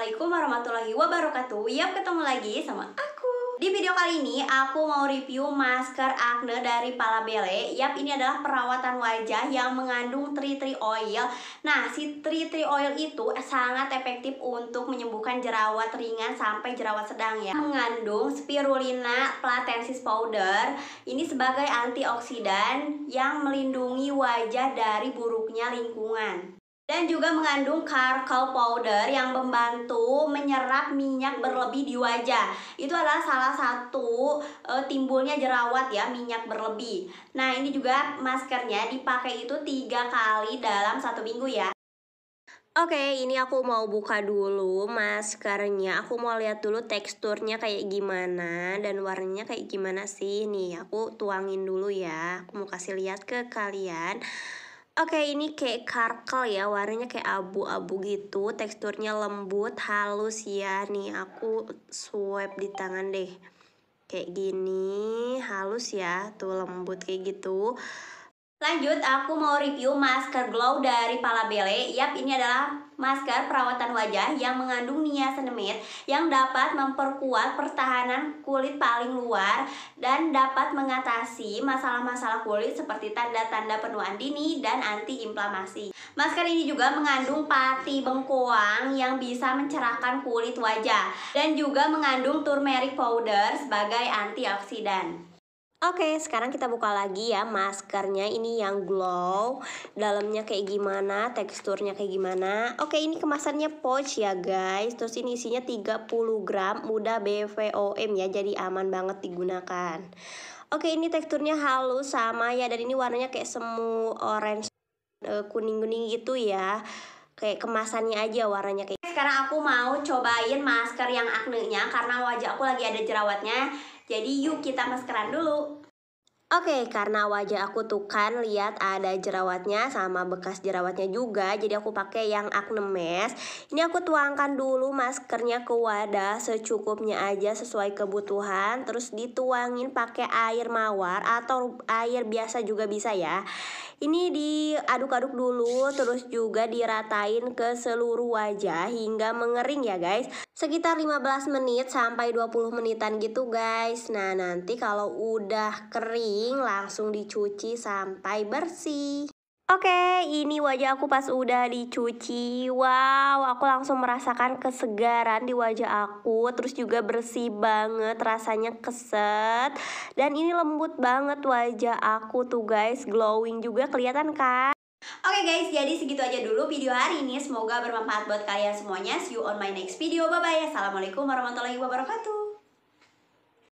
Assalamualaikum warahmatullahi wabarakatuh Yap ketemu lagi sama aku Di video kali ini aku mau review masker acne dari Palabele Yap ini adalah perawatan wajah yang mengandung tree tree oil Nah si tree tree oil itu sangat efektif untuk menyembuhkan jerawat ringan sampai jerawat sedang ya Mengandung spirulina platensis powder Ini sebagai antioksidan yang melindungi wajah dari buruknya lingkungan dan juga mengandung charcoal powder yang membantu menyerap minyak berlebih di wajah. Itu adalah salah satu e, timbulnya jerawat ya, minyak berlebih. Nah, ini juga maskernya dipakai itu tiga kali dalam satu minggu ya. Oke, ini aku mau buka dulu maskernya. Aku mau lihat dulu teksturnya kayak gimana dan warnanya kayak gimana sih. Nih, aku tuangin dulu ya. Aku mau kasih lihat ke kalian. Oke, ini kayak karkel ya, warnanya kayak abu-abu gitu, teksturnya lembut, halus ya. Nih, aku swipe di tangan deh. Kayak gini, halus ya, tuh lembut kayak gitu. Lanjut, aku mau review masker Glow dari Palabele. Yap, ini adalah masker perawatan wajah yang mengandung niacinamide yang dapat memperkuat pertahanan kulit paling luar dan dapat mengatasi masalah-masalah kulit seperti tanda-tanda penuaan dini dan antiinflamasi. Masker ini juga mengandung pati bengkoang yang bisa mencerahkan kulit wajah dan juga mengandung turmeric powder sebagai antioksidan. Oke, sekarang kita buka lagi ya maskernya. Ini yang glow. Dalamnya kayak gimana, teksturnya kayak gimana. Oke, ini kemasannya pouch ya guys. Terus ini isinya 30 gram, mudah BVOM ya, jadi aman banget digunakan. Oke, ini teksturnya halus sama ya, dan ini warnanya kayak semu orange eh, kuning-kuning gitu ya. Kayak kemasannya aja warnanya kayak. Sekarang aku mau cobain masker yang aknenya karena wajah aku lagi ada jerawatnya jadi yuk kita maskeran dulu. Oke, okay, karena wajah aku tuh kan lihat ada jerawatnya sama bekas jerawatnya juga, jadi aku pakai yang Acne mask. Ini aku tuangkan dulu maskernya ke wadah secukupnya aja sesuai kebutuhan, terus dituangin pakai air mawar atau air biasa juga bisa ya. Ini diaduk-aduk dulu terus juga diratain ke seluruh wajah hingga mengering ya guys. Sekitar 15 menit sampai 20 menitan gitu guys. Nah nanti kalau udah kering langsung dicuci sampai bersih. Oke, ini wajah aku pas udah dicuci. Wow, aku langsung merasakan kesegaran di wajah aku. Terus juga bersih banget, rasanya keset. Dan ini lembut banget wajah aku tuh guys, glowing juga kelihatan kan? Oke okay guys, jadi segitu aja dulu video hari ini. Semoga bermanfaat buat kalian semuanya. See you on my next video. Bye-bye. Assalamualaikum warahmatullahi wabarakatuh.